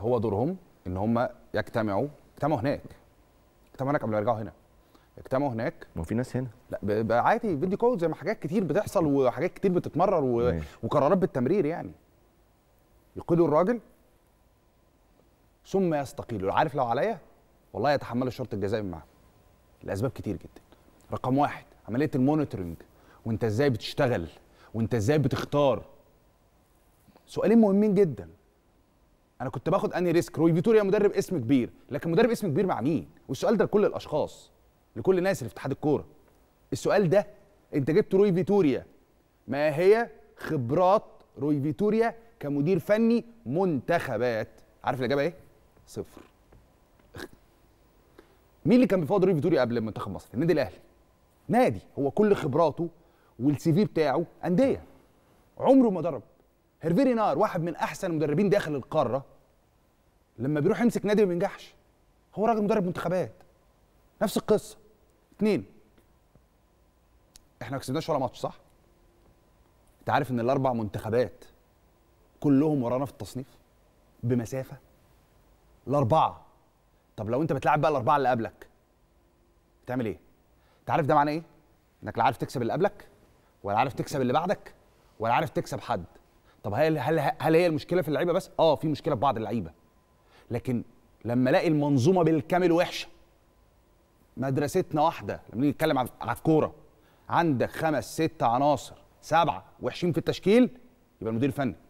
هو دورهم ان هم يجتمعوا اجتمعوا هناك اجتمعوا هناك قبل ما يرجعوا هنا اجتمعوا هناك ما في ناس هنا لا بقى عادي فيديو كول زي ما حاجات كتير بتحصل وحاجات كتير بتتمرر و... وقرارات بالتمرير يعني يقيلوا الراجل ثم يستقيلوا عارف لو عليا والله يتحمل الشرط الجزائي معاه لاسباب كتير جدا رقم واحد عمليه المونيتورنج وانت ازاي بتشتغل وانت ازاي بتختار سؤالين مهمين جدا انا كنت باخد انهي ريسك روي فيتوريا مدرب اسم كبير لكن مدرب اسم كبير مع مين والسؤال ده لكل الاشخاص لكل الناس اللي في اتحاد الكوره السؤال ده انت جبت روي فيتوريا ما هي خبرات روي فيتوريا كمدير فني منتخبات عارف الاجابه ايه صفر مين اللي كان بيفاوض روي فيتوريا قبل منتخب مصر النادي الاهلي نادي هو كل خبراته والسي في بتاعه انديه عمره ما درب هيرفيري نار واحد من احسن المدربين داخل القاره لما بيروح يمسك نادي ما بينجحش هو راجل مدرب منتخبات نفس القصه اثنين احنا ما كسبناش ولا ماتش صح انت عارف ان الاربع منتخبات كلهم ورانا في التصنيف بمسافه الاربعه طب لو انت بتلعب بقى الاربعه اللي قبلك تعمل ايه انت عارف ده معناه ايه انك لا عارف تكسب اللي قبلك ولا عارف تكسب اللي بعدك ولا عارف تكسب حد طب هل هل هل هي المشكله في اللعيبه بس؟ اه في مشكله في بعض اللعيبه لكن لما الاقي المنظومه بالكامل وحشه مدرستنا واحده لما نيجي نتكلم على الكوره عندك خمس ست عناصر سبعه وحشين في التشكيل يبقى المدير الفني